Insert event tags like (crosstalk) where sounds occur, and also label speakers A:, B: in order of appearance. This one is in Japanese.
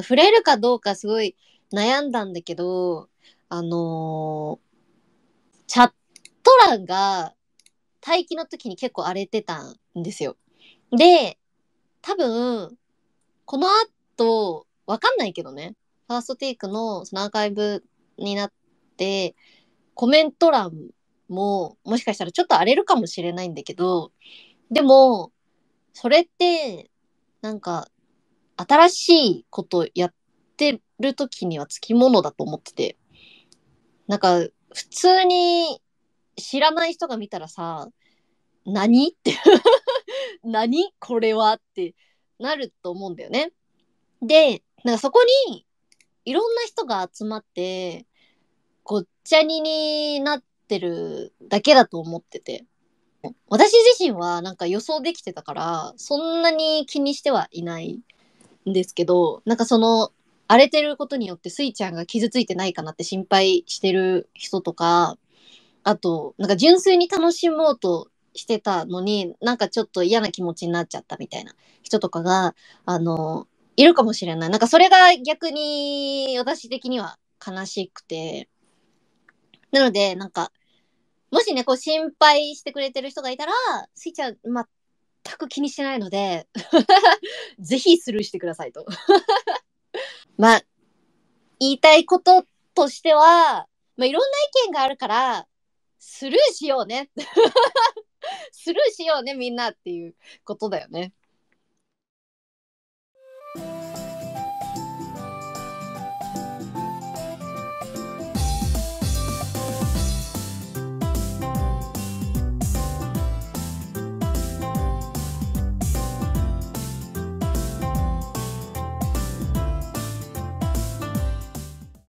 A: 触れるかどうかすごい悩んだんだけど、あのー、チャット欄が待機の時に結構荒れてたんですよ。で、多分、この後、わかんないけどね、ファーストテイクのそのアーカイブになって、コメント欄ももしかしたらちょっと荒れるかもしれないんだけど、でも、それって、なんか新しいことやってる時にはつきものだと思ってて、なんか、普通に知らない人が見たらさ、何って (laughs) 何これはってなると思うんだよね。で、なんかそこにいろんな人が集まって、ごっちゃになってるだけだと思ってて。私自身はなんか予想できてたから、そんなに気にしてはいないんですけど、なんかその、荒れてることによってスイちゃんが傷ついてないかなって心配してる人とか、あと、なんか純粋に楽しもうとしてたのに、なんかちょっと嫌な気持ちになっちゃったみたいな人とかが、あの、いるかもしれない。なんかそれが逆に私的には悲しくて。なので、なんか、もしね、こう心配してくれてる人がいたら、スイちゃん、まあ、全く気にしてないので (laughs) ぜひスルーしてくださいと (laughs) まあ、言いたいこととしては、まあ、いろんな意見があるから、スルーしようね。(laughs) スルーしようね、みんなっていうことだよね。